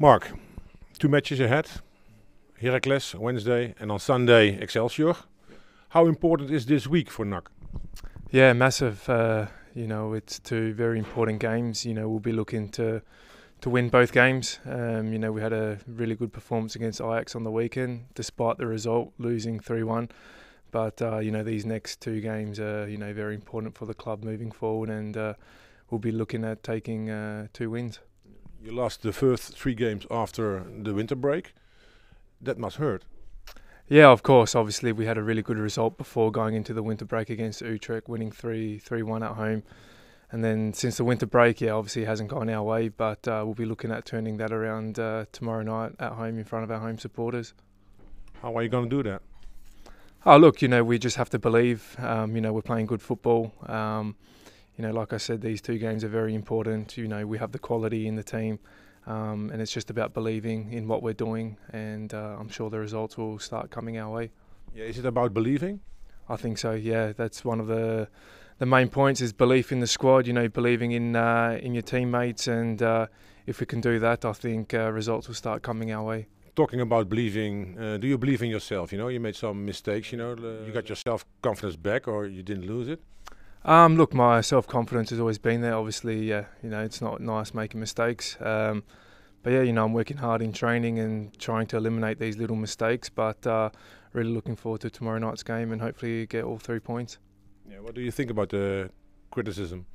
Mark, two matches ahead Heracles Wednesday, and on Sunday, Excelsior. How important is this week for NAC? Yeah, massive. Uh, you know, it's two very important games. You know, we'll be looking to to win both games. Um, you know, we had a really good performance against Ajax on the weekend, despite the result losing three one. But uh, you know, these next two games are you know very important for the club moving forward, and uh, we'll be looking at taking uh, two wins you lost the first three games after the winter break. That must hurt. Yeah, of course. Obviously, we had a really good result before going into the winter break against Utrecht, winning 3 3 1 at home. And then since the winter break, yeah, obviously it hasn't gone our way, but uh, we'll be looking at turning that around uh, tomorrow night at home in front of our home supporters. How are you going to do that? Oh, look, you know, we just have to believe. Um, you know, we're playing good football. Um, you know, like I said, these two games are very important. You know, we have the quality in the team, um, and it's just about believing in what we're doing. And uh, I'm sure the results will start coming our way. Yeah, is it about believing? I think so. Yeah, that's one of the the main points is belief in the squad. You know, believing in uh, in your teammates, and uh, if we can do that, I think uh, results will start coming our way talking about believing, uh, do you believe in yourself? You know, you made some mistakes. You know, you got your self confidence back, or you didn't lose it. Um, look, my self confidence has always been there. Obviously, yeah, you know, it's not nice making mistakes. Um, but yeah, you know, I'm working hard in training and trying to eliminate these little mistakes. But uh, really looking forward to tomorrow night's game and hopefully get all three points. Yeah, what do you think about the criticism?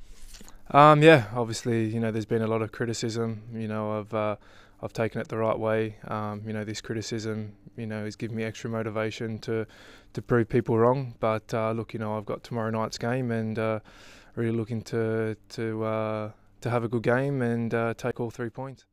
Um, yeah, obviously, you know, there's been a lot of criticism, you know, of uh, I've taken it the right way. Um, you know, this criticism, you know, is giving me extra motivation to to prove people wrong. But uh, look, you know, I've got tomorrow night's game, and uh, really looking to to uh, to have a good game and uh, take all three points.